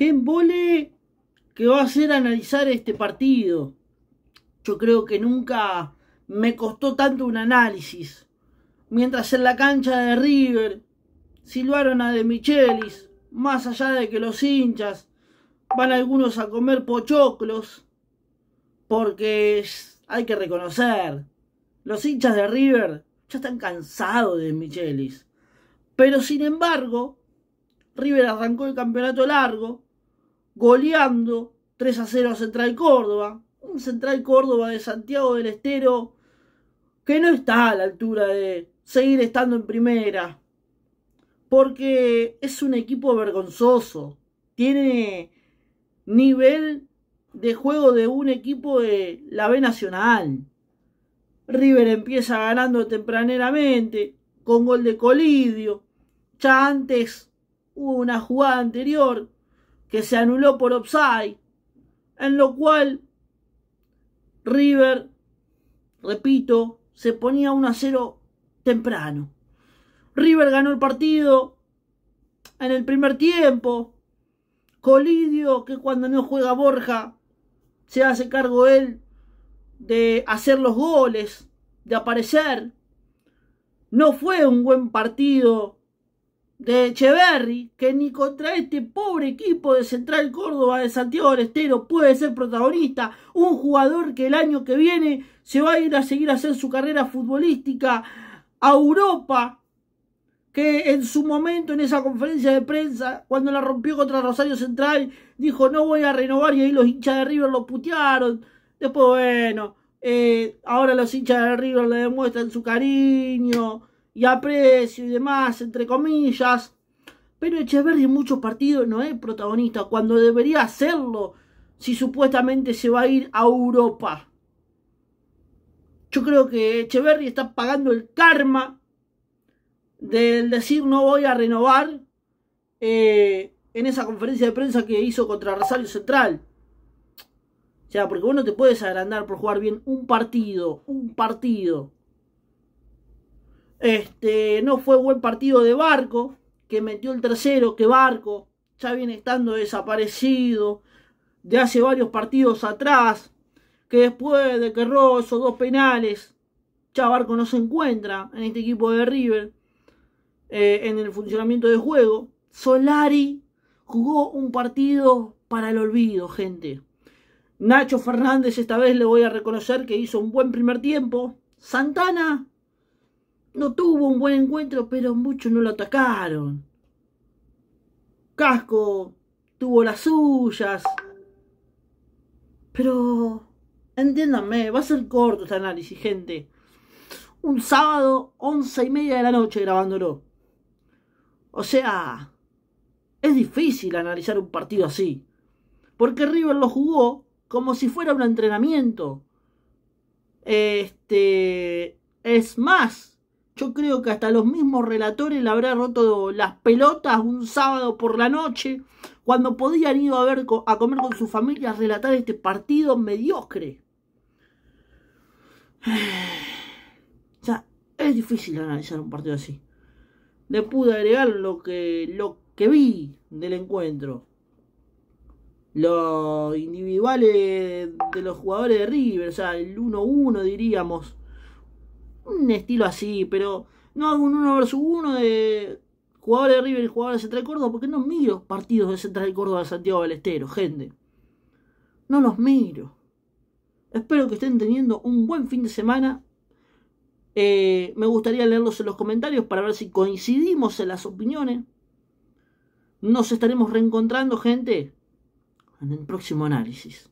qué embole que va a hacer analizar este partido. Yo creo que nunca me costó tanto un análisis. Mientras en la cancha de River silbaron a De Michelis, más allá de que los hinchas van algunos a comer pochoclos, porque hay que reconocer, los hinchas de River ya están cansados de Michelis. Pero sin embargo, River arrancó el campeonato largo, goleando 3 a 0 a Central Córdoba. Un Central Córdoba de Santiago del Estero que no está a la altura de seguir estando en primera. Porque es un equipo vergonzoso. Tiene nivel de juego de un equipo de la B Nacional. River empieza ganando tempraneramente con gol de Colidio. Ya antes hubo una jugada anterior que se anuló por offside, en lo cual River, repito, se ponía 1 a 0 temprano. River ganó el partido en el primer tiempo. Colidio, que cuando no juega Borja, se hace cargo él de hacer los goles, de aparecer. No fue un buen partido de Echeverry que ni contra este pobre equipo de Central Córdoba de Santiago del Estero puede ser protagonista. Un jugador que el año que viene se va a ir a seguir a hacer su carrera futbolística a Europa. Que en su momento, en esa conferencia de prensa, cuando la rompió contra Rosario Central, dijo no voy a renovar y ahí los hinchas de River lo putearon. Después, bueno, eh, ahora los hinchas de River le demuestran su cariño y a precio y demás, entre comillas. Pero Echeverry en muchos partidos no es protagonista cuando debería hacerlo, si supuestamente se va a ir a Europa. Yo creo que Echeverry está pagando el karma del decir no voy a renovar eh, en esa conferencia de prensa que hizo contra Rosario Central. O sea, porque vos no te puedes agrandar por jugar bien un partido, un partido. Este, no fue buen partido de Barco, que metió el tercero, que Barco ya viene estando desaparecido de hace varios partidos atrás, que después de que esos dos penales, ya Barco no se encuentra en este equipo de River, eh, en el funcionamiento de juego. Solari jugó un partido para el olvido, gente. Nacho Fernández esta vez le voy a reconocer que hizo un buen primer tiempo. Santana no tuvo un buen encuentro, pero muchos no lo atacaron. Casco tuvo las suyas. Pero entiéndanme, va a ser corto este análisis, gente. Un sábado, once y media de la noche grabándolo. O sea, es difícil analizar un partido así. Porque River lo jugó como si fuera un entrenamiento. Este. Es más, yo creo que hasta los mismos relatores le habrá roto las pelotas un sábado por la noche, cuando podían ir a, ver, a comer con su familia a relatar este partido mediocre. O sea, es difícil analizar un partido así. Le pude agregar lo que, lo que vi del encuentro. Los individuales de los jugadores de River, o sea, el 1-1 diríamos un estilo así, pero no hago un 1 vs 1 de jugadores de River y jugadores de Central Córdoba, porque no miro partidos de Central Córdoba de Santiago del Estero, gente. No los miro. Espero que estén teniendo un buen fin de semana. Eh, me gustaría leerlos en los comentarios para ver si coincidimos en las opiniones. Nos estaremos reencontrando, gente, en el próximo análisis.